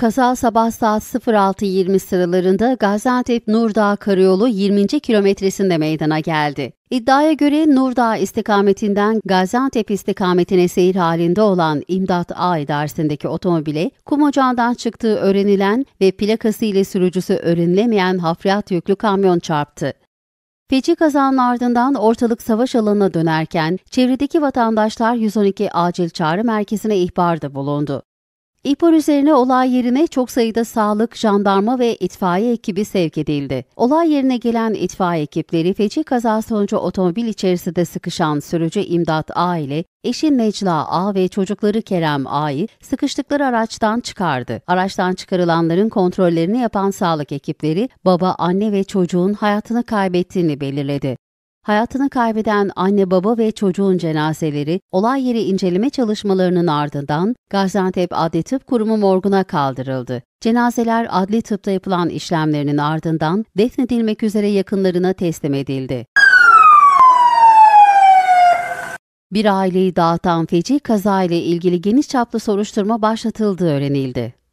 Kaza sabah saat 06.20 sıralarında Gaziantep Nurdağ Karayolu 20. kilometresinde meydana geldi. İddiaya göre Nurdağ istikametinden Gaziantep istikametine seyir halinde olan İmdat A idaresindeki otomobile kum ocağından çıktığı öğrenilen ve plakası ile sürücüsü öğrenilemeyen hafriyat yüklü kamyon çarptı. Feci kazanın ardından ortalık savaş alanına dönerken çevredeki vatandaşlar 112 acil çağrı merkezine ihbarda bulundu. İhbar üzerine olay yerine çok sayıda sağlık, jandarma ve itfaiye ekibi sevk edildi. Olay yerine gelen itfaiye ekipleri feci kaza sonucu otomobil içerisinde sıkışan sürücü İmdat A ile eşi Necla A ve çocukları Kerem A'yı sıkıştıkları araçtan çıkardı. Araçtan çıkarılanların kontrollerini yapan sağlık ekipleri baba, anne ve çocuğun hayatını kaybettiğini belirledi. Hayatını kaybeden anne baba ve çocuğun cenazeleri olay yeri inceleme çalışmalarının ardından Gaziantep Adli Tıp Kurumu morguna kaldırıldı. Cenazeler adli tıpta yapılan işlemlerinin ardından defnedilmek üzere yakınlarına teslim edildi. Bir aileyi dağıtan feci kaza ile ilgili geniş çaplı soruşturma başlatıldığı öğrenildi.